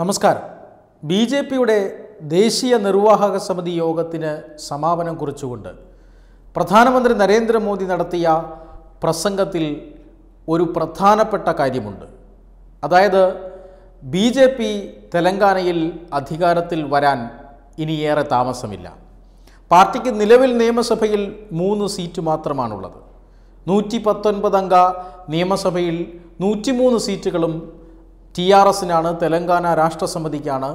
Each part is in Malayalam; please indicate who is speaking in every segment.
Speaker 1: നമസ്കാരം ബി ജെ പിയുടെ ദേശീയ നിർവാഹക സമിതി യോഗത്തിന് സമാപനം കുറിച്ചുകൊണ്ട് പ്രധാനമന്ത്രി നരേന്ദ്രമോദി നടത്തിയ പ്രസംഗത്തിൽ ഒരു പ്രധാനപ്പെട്ട കാര്യമുണ്ട് അതായത് ബി ജെ പി തെലങ്കാനയിൽ അധികാരത്തിൽ വരാൻ ഇനിയേറെ താമസമില്ല പാർട്ടിക്ക് നിലവിൽ നിയമസഭയിൽ മൂന്ന് സീറ്റ് മാത്രമാണുള്ളത് നൂറ്റി പത്തൊൻപതംഗ നിയമസഭയിൽ നൂറ്റിമൂന്ന് സീറ്റുകളും ടി ആർ എസിനാണ് തെലങ്കാന രാഷ്ട്രസമിതിക്കാണ്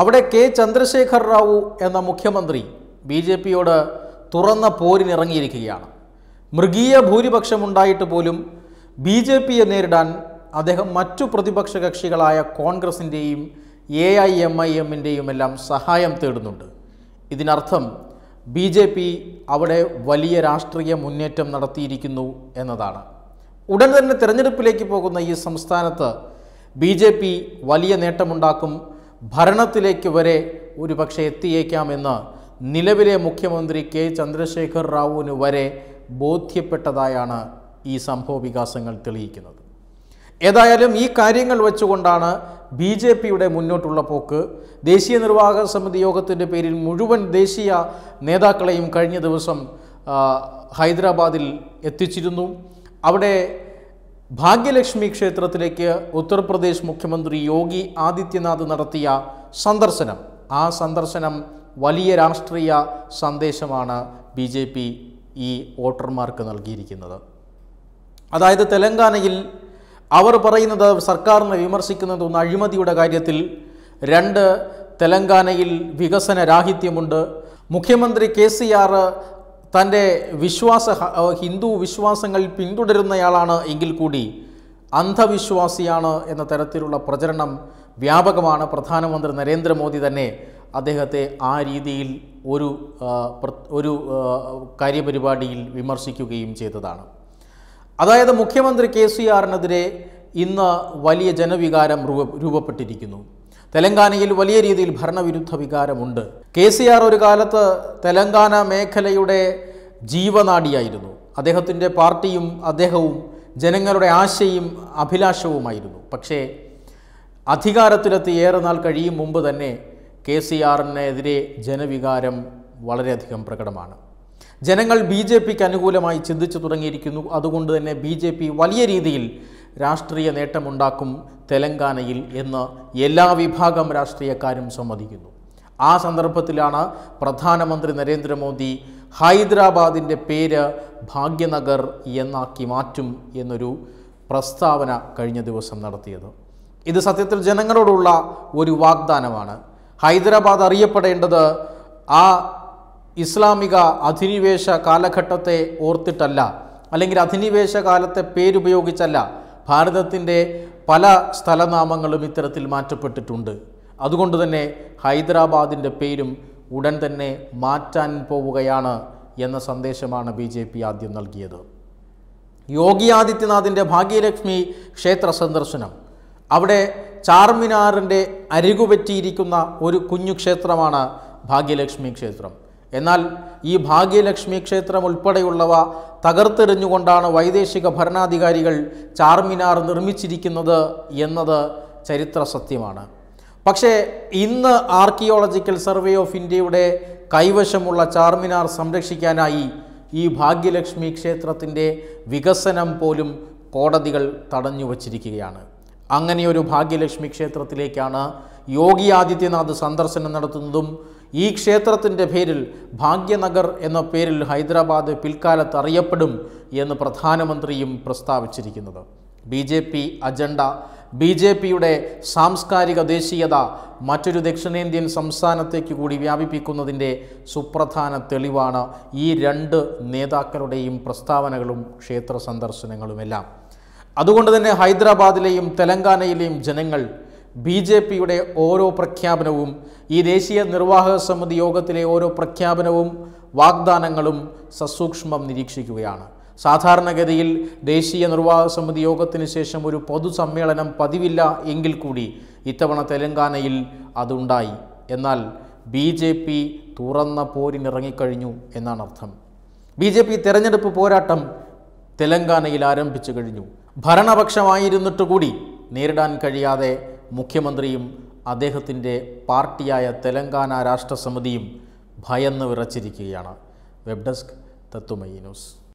Speaker 1: അവിടെ കെ ചന്ദ്രശേഖർ റാവു എന്ന മുഖ്യമന്ത്രി ബി ജെ പിയോട് തുറന്ന പോരിനിറങ്ങിയിരിക്കുകയാണ് മൃഗീയ ഭൂരിപക്ഷമുണ്ടായിട്ട് പോലും ബി ജെ പിയെ നേരിടാൻ അദ്ദേഹം മറ്റു പ്രതിപക്ഷ കക്ഷികളായ കോൺഗ്രസിൻ്റെയും എ ഐ എം ഐ എമ്മിൻ്റെയും എല്ലാം സഹായം തേടുന്നുണ്ട് ഇതിനർത്ഥം ബി ജെ പി അവിടെ വലിയ രാഷ്ട്രീയ മുന്നേറ്റം നടത്തിയിരിക്കുന്നു എന്നതാണ് ഉടൻ തന്നെ തിരഞ്ഞെടുപ്പിലേക്ക് പോകുന്ന ഈ സംസ്ഥാനത്ത് ബി ജെ പി വലിയ നേട്ടമുണ്ടാക്കും ഭരണത്തിലേക്ക് വരെ ഒരുപക്ഷെ എത്തിയേക്കാമെന്ന് നിലവിലെ മുഖ്യമന്ത്രി കെ ചന്ദ്രശേഖർ റാവുവിന് വരെ ബോധ്യപ്പെട്ടതായാണ് ഈ സംഭവ വികാസങ്ങൾ തെളിയിക്കുന്നത് ഏതായാലും ഈ കാര്യങ്ങൾ വെച്ചുകൊണ്ടാണ് ബി ജെ പിയുടെ മുന്നോട്ടുള്ള പോക്ക് ദേശീയ നിർവാഹക സമിതി യോഗത്തിൻ്റെ പേരിൽ മുഴുവൻ ദേശീയ നേതാക്കളെയും കഴിഞ്ഞ ദിവസം ഹൈദരാബാദിൽ എത്തിച്ചിരുന്നു അവിടെ ഭാഗ്യലക്ഷ്മി ക്ഷേത്രത്തിലേക്ക് ഉത്തർപ്രദേശ് മുഖ്യമന്ത്രി യോഗി ആദിത്യനാഥ് നടത്തിയ സന്ദർശനം ആ സന്ദർശനം വലിയ രാഷ്ട്രീയ സന്ദേശമാണ് ബി ജെ പി ഈ വോട്ടർമാർക്ക് നൽകിയിരിക്കുന്നത് അതായത് തെലങ്കാനയിൽ അവർ പറയുന്നത് സർക്കാരിനെ വിമർശിക്കുന്നത് ഒന്ന് അഴിമതിയുടെ കാര്യത്തിൽ രണ്ട് തെലങ്കാനയിൽ വികസന രാഹിത്യമുണ്ട് മുഖ്യമന്ത്രി കെ സി ആർ തൻ്റെ വിശ്വാസ ഹിന്ദു വിശ്വാസങ്ങൾ പിന്തുടരുന്നയാളാണ് എങ്കിൽ കൂടി അന്ധവിശ്വാസിയാണ് എന്ന തരത്തിലുള്ള പ്രചരണം വ്യാപകമാണ് പ്രധാനമന്ത്രി നരേന്ദ്രമോദി തന്നെ അദ്ദേഹത്തെ ആ രീതിയിൽ ഒരു ഒരു കാര്യപരിപാടിയിൽ വിമർശിക്കുകയും ചെയ്തതാണ് അതായത് മുഖ്യമന്ത്രി കെ സി ആറിനെതിരെ ഇന്ന് വലിയ ജനവികാരം രൂപ രൂപപ്പെട്ടിരിക്കുന്നു തെലങ്കാനയിൽ വലിയ രീതിയിൽ ഭരണവിരുദ്ധ വികാരമുണ്ട് കെ സി ആർ ഒരു കാലത്ത് തെലങ്കാന മേഖലയുടെ ജീവനാടിയായിരുന്നു അദ്ദേഹത്തിൻ്റെ പാർട്ടിയും അദ്ദേഹവും ജനങ്ങളുടെ ആശയും അഭിലാഷവുമായിരുന്നു പക്ഷേ അധികാരത്തിലെത്തി ഏറെ നാൾ കഴിയും മുമ്പ് തന്നെ കെ സി ആറിനെതിരെ ജനവികാരം വളരെയധികം പ്രകടമാണ് ജനങ്ങൾ ബി ജെ പിക്ക് അനുകൂലമായി ചിന്തിച്ചു തുടങ്ങിയിരിക്കുന്നു അതുകൊണ്ട് തന്നെ ബി ജെ പി വലിയ രീതിയിൽ രാഷ്ട്രീയ നേട്ടമുണ്ടാക്കും തെലങ്കാനയിൽ എന്ന് എല്ലാ വിഭാഗം രാഷ്ട്രീയക്കാരും സമ്മതിക്കുന്നു ആ സന്ദർഭത്തിലാണ് പ്രധാനമന്ത്രി നരേന്ദ്രമോദി ഹൈദരാബാദിൻ്റെ പേര് ഭാഗ്യനഗർ എന്നാക്കി മാറ്റും എന്നൊരു പ്രസ്താവന കഴിഞ്ഞ ദിവസം നടത്തിയത് ഇത് സത്യത്തിൽ ജനങ്ങളോടുള്ള ഒരു വാഗ്ദാനമാണ് ഹൈദരാബാദ് അറിയപ്പെടേണ്ടത് ആ ഇസ്ലാമിക അധിനിവേശ കാലഘട്ടത്തെ ഓർത്തിട്ടല്ല അല്ലെങ്കിൽ അധിനിവേശ കാലത്തെ പേരുപയോഗിച്ചല്ല ഭാരതത്തിൻ്റെ പല സ്ഥലനാമങ്ങളും ഇത്തരത്തിൽ മാറ്റപ്പെട്ടിട്ടുണ്ട് അതുകൊണ്ട് തന്നെ ഹൈദരാബാദിൻ്റെ പേരും ഉടൻ തന്നെ മാറ്റാൻ പോവുകയാണ് എന്ന സന്ദേശമാണ് ബി ജെ പി ആദ്യം നൽകിയത് യോഗി ആദിത്യനാഥിൻ്റെ ഭാഗ്യലക്ഷ്മി ക്ഷേത്ര സന്ദർശനം അവിടെ ചാർമിനാറിൻ്റെ അരികുപറ്റിയിരിക്കുന്ന ഒരു കുഞ്ഞു ക്ഷേത്രമാണ് ഭാഗ്യലക്ഷ്മി ക്ഷേത്രം എന്നാൽ ഈ ഭാഗ്യലക്ഷ്മി ക്ഷേത്രം ഉൾപ്പെടെയുള്ളവ തകർത്തെറിഞ്ഞുകൊണ്ടാണ് വൈദേശിക ഭരണാധികാരികൾ ചാർമിനാർ നിർമ്മിച്ചിരിക്കുന്നത് എന്നത് ചരിത്ര സത്യമാണ് പക്ഷേ ഇന്ന് ആർക്കിയോളജിക്കൽ സർവേ ഓഫ് ഇന്ത്യയുടെ കൈവശമുള്ള ചാർമിനാർ സംരക്ഷിക്കാനായി ഈ ഭാഗ്യലക്ഷ്മി ക്ഷേത്രത്തിൻ്റെ വികസനം പോലും കോടതികൾ തടഞ്ഞു വച്ചിരിക്കുകയാണ് അങ്ങനെയൊരു ഭാഗ്യലക്ഷ്മി ക്ഷേത്രത്തിലേക്കാണ് യോഗി ആദിത്യനാഥ് സന്ദർശനം നടത്തുന്നതും ഈ ക്ഷേത്രത്തിൻ്റെ പേരിൽ ഭാഗ്യനഗർ എന്ന പേരിൽ ഹൈദരാബാദ് പിൽക്കാലത്ത് അറിയപ്പെടും എന്ന് പ്രധാനമന്ത്രിയും പ്രസ്താവിച്ചിരിക്കുന്നത് B J P agenda B J പിയുടെ സാംസ്കാരിക ദേശീയത മറ്റൊരു ദക്ഷിണേന്ത്യൻ സംസ്ഥാനത്തേക്ക് കൂടി വ്യാപിപ്പിക്കുന്നതിൻ്റെ സുപ്രധാന തെളിവാണ് ഈ രണ്ട് നേതാക്കളുടെയും പ്രസ്താവനകളും ക്ഷേത്ര സന്ദർശനങ്ങളുമെല്ലാം അതുകൊണ്ട് തന്നെ ഹൈദരാബാദിലെയും തെലങ്കാനയിലെയും ജനങ്ങൾ ബി ജെ പിയുടെ ഓരോ പ്രഖ്യാപനവും ഈ ദേശീയ നിർവാഹക സമിതി യോഗത്തിലെ ഓരോ പ്രഖ്യാപനവും വാഗ്ദാനങ്ങളും സസൂക്ഷ്മം നിരീക്ഷിക്കുകയാണ് സാധാരണഗതിയിൽ ദേശീയ നിർവാഹക സമിതി യോഗത്തിന് ശേഷം ഒരു പൊതുസമ്മേളനം പതിവില്ല എങ്കിൽ കൂടി ഇത്തവണ തെലങ്കാനയിൽ അതുണ്ടായി എന്നാൽ ബി ജെ പി തുറന്ന പോരിനിറങ്ങിക്കഴിഞ്ഞു എന്നാണ് അർത്ഥം ബി ജെ പി തെരഞ്ഞെടുപ്പ് പോരാട്ടം തെലങ്കാനയിൽ ആരംഭിച്ചു കഴിഞ്ഞു ഭരണപക്ഷമായിരുന്നിട്ട് കൂടി നേരിടാൻ കഴിയാതെ മുഖ്യമന്ത്രിയും അദ്ദേഹത്തിൻ്റെ പാർട്ടിയായ തെലങ്കാന രാഷ്ട്രസമിതിയും ഭയന്ന് വിറച്ചിരിക്കുകയാണ് വെബ് ഡെസ്ക് തത്തുമൈ ന്യൂസ്